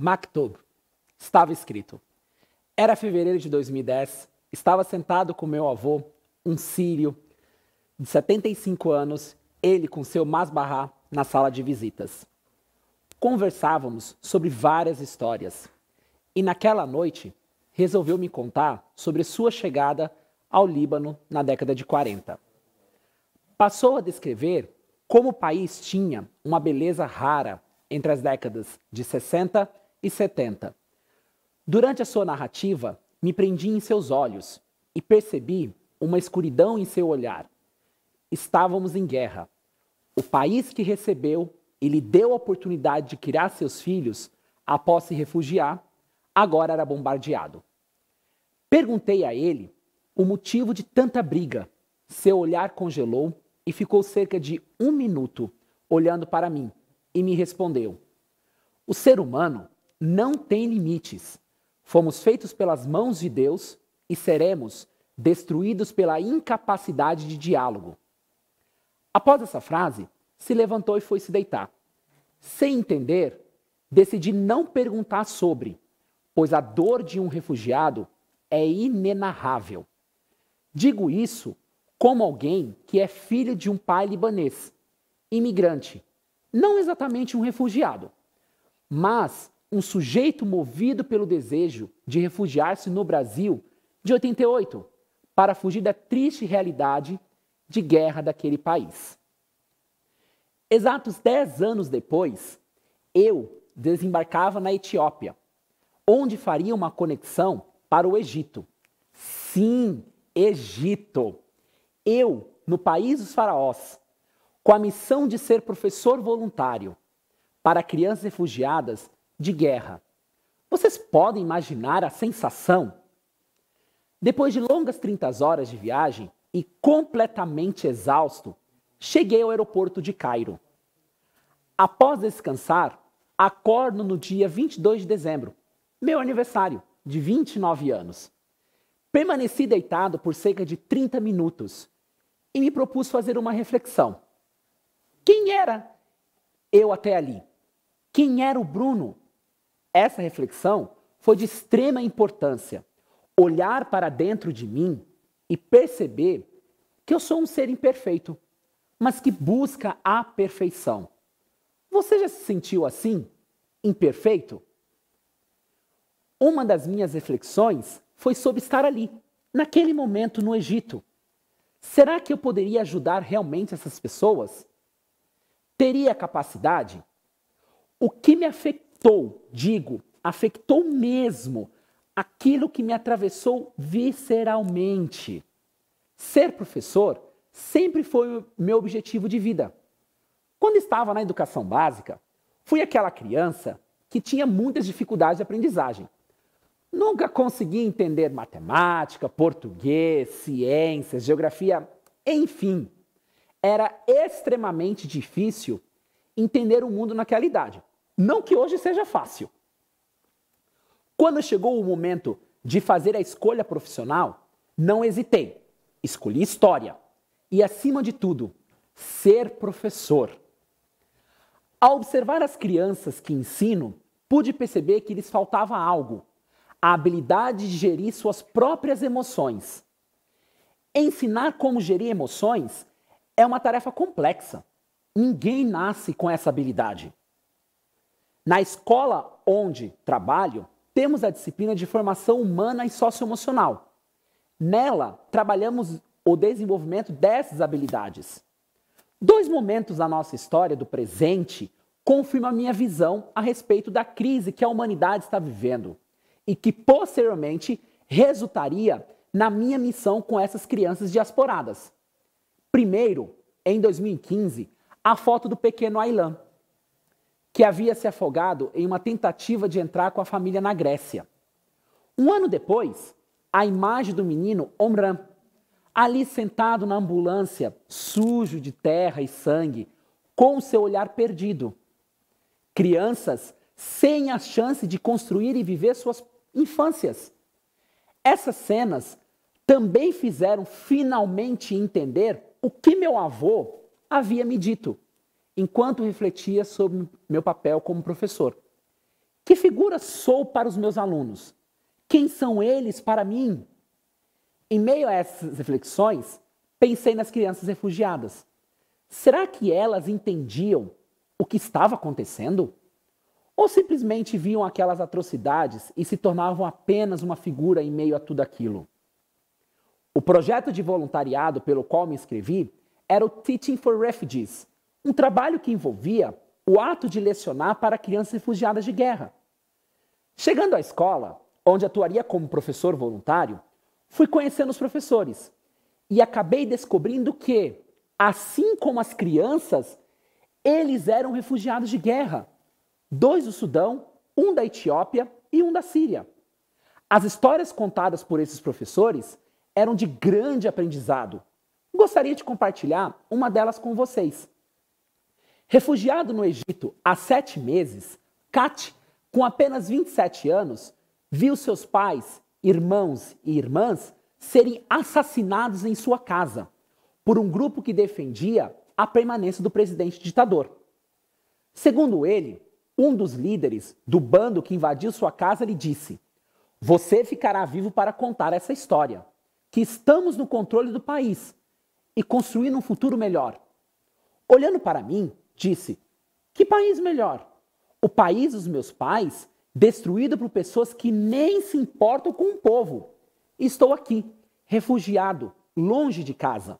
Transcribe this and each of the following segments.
Maktub. Estava escrito. Era fevereiro de 2010, estava sentado com meu avô, um sírio de 75 anos, ele com seu masbarrá na sala de visitas. Conversávamos sobre várias histórias. E naquela noite, resolveu me contar sobre sua chegada ao Líbano na década de 40. Passou a descrever como o país tinha uma beleza rara entre as décadas de 60 e 70. Durante a sua narrativa, me prendi em seus olhos e percebi uma escuridão em seu olhar. Estávamos em guerra. O país que recebeu e lhe deu a oportunidade de criar seus filhos, após se refugiar, agora era bombardeado. Perguntei a ele o motivo de tanta briga. Seu olhar congelou e ficou cerca de um minuto olhando para mim e me respondeu: O ser humano não tem limites. Fomos feitos pelas mãos de Deus e seremos destruídos pela incapacidade de diálogo. Após essa frase, se levantou e foi se deitar. Sem entender, decidi não perguntar sobre, pois a dor de um refugiado é inenarrável. Digo isso como alguém que é filho de um pai libanês, imigrante, não exatamente um refugiado, mas um sujeito movido pelo desejo de refugiar-se no Brasil de 88 para fugir da triste realidade de guerra daquele país. Exatos dez anos depois, eu desembarcava na Etiópia, onde faria uma conexão para o Egito. Sim, Egito! Eu, no país dos faraós, com a missão de ser professor voluntário para crianças refugiadas de guerra. Vocês podem imaginar a sensação? Depois de longas 30 horas de viagem e completamente exausto, cheguei ao aeroporto de Cairo. Após descansar, acordo no dia 22 de dezembro, meu aniversário, de 29 anos. Permaneci deitado por cerca de 30 minutos e me propus fazer uma reflexão. Quem era eu até ali? Quem era o Bruno essa reflexão foi de extrema importância. Olhar para dentro de mim e perceber que eu sou um ser imperfeito, mas que busca a perfeição. Você já se sentiu assim? Imperfeito? Uma das minhas reflexões foi sobre estar ali, naquele momento no Egito. Será que eu poderia ajudar realmente essas pessoas? Teria capacidade? O que me afetou? afetou, digo, afetou mesmo aquilo que me atravessou visceralmente. Ser professor sempre foi o meu objetivo de vida. Quando estava na educação básica, fui aquela criança que tinha muitas dificuldades de aprendizagem. Nunca conseguia entender matemática, português, ciências, geografia, enfim. Era extremamente difícil entender o mundo naquela idade. Não que hoje seja fácil. Quando chegou o momento de fazer a escolha profissional, não hesitei. Escolhi história. E, acima de tudo, ser professor. Ao observar as crianças que ensino, pude perceber que lhes faltava algo: a habilidade de gerir suas próprias emoções. Ensinar como gerir emoções é uma tarefa complexa. Ninguém nasce com essa habilidade. Na escola onde trabalho, temos a disciplina de formação humana e socioemocional. Nela, trabalhamos o desenvolvimento dessas habilidades. Dois momentos da nossa história do presente confirmam a minha visão a respeito da crise que a humanidade está vivendo e que posteriormente resultaria na minha missão com essas crianças diasporadas. Primeiro, em 2015, a foto do pequeno Ailan, que havia se afogado em uma tentativa de entrar com a família na Grécia. Um ano depois, a imagem do menino Omran, ali sentado na ambulância, sujo de terra e sangue, com seu olhar perdido. Crianças sem a chance de construir e viver suas infâncias. Essas cenas também fizeram finalmente entender o que meu avô havia me dito enquanto refletia sobre meu papel como professor. Que figura sou para os meus alunos? Quem são eles para mim? Em meio a essas reflexões, pensei nas crianças refugiadas. Será que elas entendiam o que estava acontecendo? Ou simplesmente viam aquelas atrocidades e se tornavam apenas uma figura em meio a tudo aquilo? O projeto de voluntariado pelo qual me inscrevi era o Teaching for Refugees, um trabalho que envolvia o ato de lecionar para crianças refugiadas de guerra. Chegando à escola, onde atuaria como professor voluntário, fui conhecendo os professores e acabei descobrindo que, assim como as crianças, eles eram refugiados de guerra. Dois do Sudão, um da Etiópia e um da Síria. As histórias contadas por esses professores eram de grande aprendizado. Gostaria de compartilhar uma delas com vocês. Refugiado no Egito há sete meses, Kat, com apenas 27 anos, viu seus pais, irmãos e irmãs serem assassinados em sua casa por um grupo que defendia a permanência do presidente ditador. Segundo ele, um dos líderes do bando que invadiu sua casa lhe disse: Você ficará vivo para contar essa história, que estamos no controle do país e construindo um futuro melhor. Olhando para mim, disse: Que país melhor? O país dos meus pais, destruído por pessoas que nem se importam com o povo. Estou aqui, refugiado, longe de casa.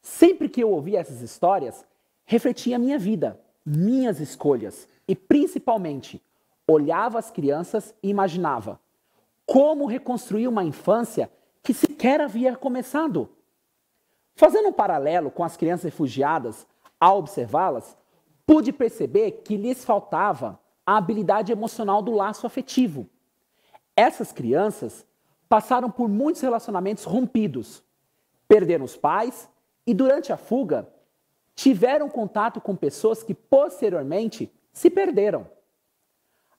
Sempre que eu ouvia essas histórias, refletia minha vida, minhas escolhas e, principalmente, olhava as crianças e imaginava como reconstruir uma infância que sequer havia começado. Fazendo um paralelo com as crianças refugiadas, ao observá-las, pude perceber que lhes faltava a habilidade emocional do laço afetivo. Essas crianças passaram por muitos relacionamentos rompidos, perderam os pais e, durante a fuga, tiveram contato com pessoas que posteriormente se perderam.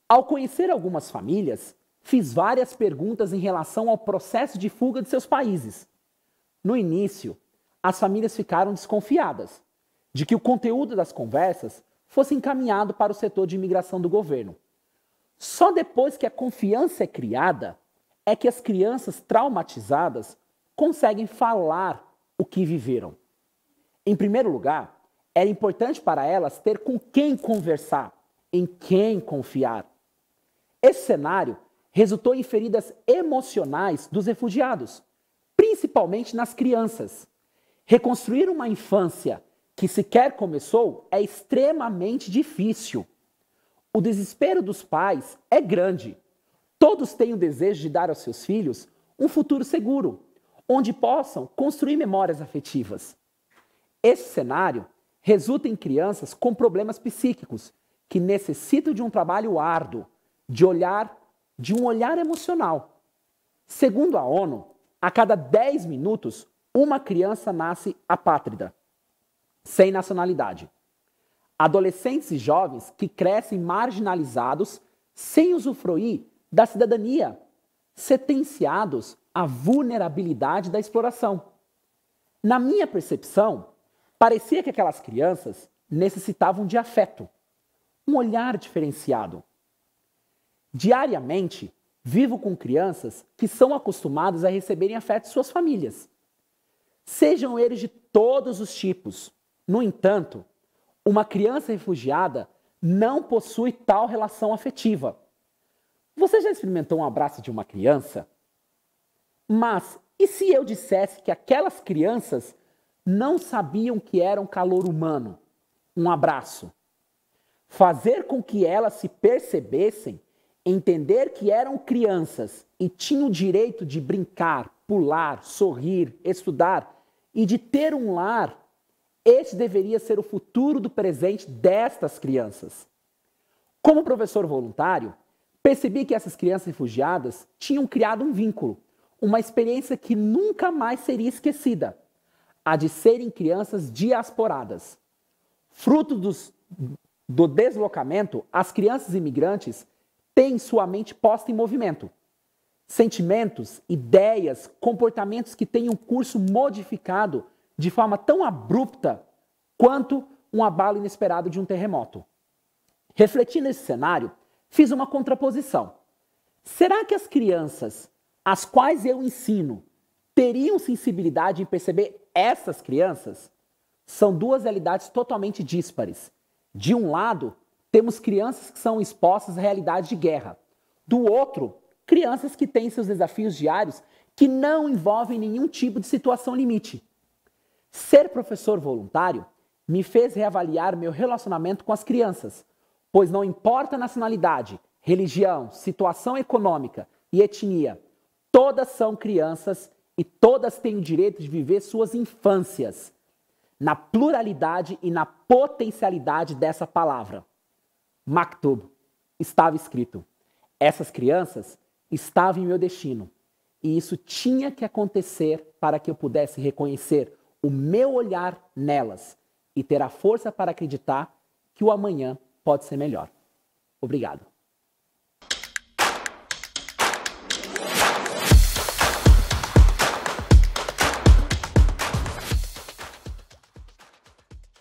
Ao conhecer algumas famílias, fiz várias perguntas em relação ao processo de fuga de seus países. No início, as famílias ficaram desconfiadas, de que o conteúdo das conversas fosse encaminhado para o setor de imigração do governo. Só depois que a confiança é criada é que as crianças traumatizadas conseguem falar o que viveram. Em primeiro lugar, era importante para elas ter com quem conversar, em quem confiar. Esse cenário resultou em feridas emocionais dos refugiados, principalmente nas crianças. Reconstruir uma infância que sequer começou é extremamente difícil. O desespero dos pais é grande. Todos têm o desejo de dar aos seus filhos um futuro seguro, onde possam construir memórias afetivas. Esse cenário resulta em crianças com problemas psíquicos que necessitam de um trabalho árduo, de olhar, de um olhar emocional. Segundo a ONU, a cada 10 minutos uma criança nasce apátrida sem nacionalidade. Adolescentes e jovens que crescem marginalizados sem usufruir da cidadania, sentenciados à vulnerabilidade da exploração. Na minha percepção, parecia que aquelas crianças necessitavam de afeto, um olhar diferenciado. Diariamente, vivo com crianças que são acostumadas a receberem afeto de suas famílias, sejam eles de todos os tipos, no entanto, uma criança refugiada não possui tal relação afetiva. Você já experimentou um abraço de uma criança? Mas e se eu dissesse que aquelas crianças não sabiam que era um calor humano, um abraço? Fazer com que elas se percebessem, entender que eram crianças e tinham o direito de brincar, pular, sorrir, estudar e de ter um lar esse deveria ser o futuro do presente destas crianças. Como professor voluntário, percebi que essas crianças refugiadas tinham criado um vínculo, uma experiência que nunca mais seria esquecida, a de serem crianças diasporadas. Fruto dos, do deslocamento, as crianças imigrantes têm sua mente posta em movimento. Sentimentos, ideias, comportamentos que têm um curso modificado de forma tão abrupta quanto um abalo inesperado de um terremoto. Refletindo esse cenário, fiz uma contraposição. Será que as crianças às quais eu ensino teriam sensibilidade em perceber essas crianças? São duas realidades totalmente díspares. De um lado, temos crianças que são expostas à realidade de guerra. Do outro, crianças que têm seus desafios diários que não envolvem nenhum tipo de situação limite. Ser professor voluntário me fez reavaliar meu relacionamento com as crianças, pois não importa nacionalidade, religião, situação econômica e etnia, todas são crianças e todas têm o direito de viver suas infâncias, na pluralidade e na potencialidade dessa palavra. Maktub, estava escrito. Essas crianças estavam em meu destino, e isso tinha que acontecer para que eu pudesse reconhecer o meu olhar nelas e ter a força para acreditar que o amanhã pode ser melhor. Obrigado.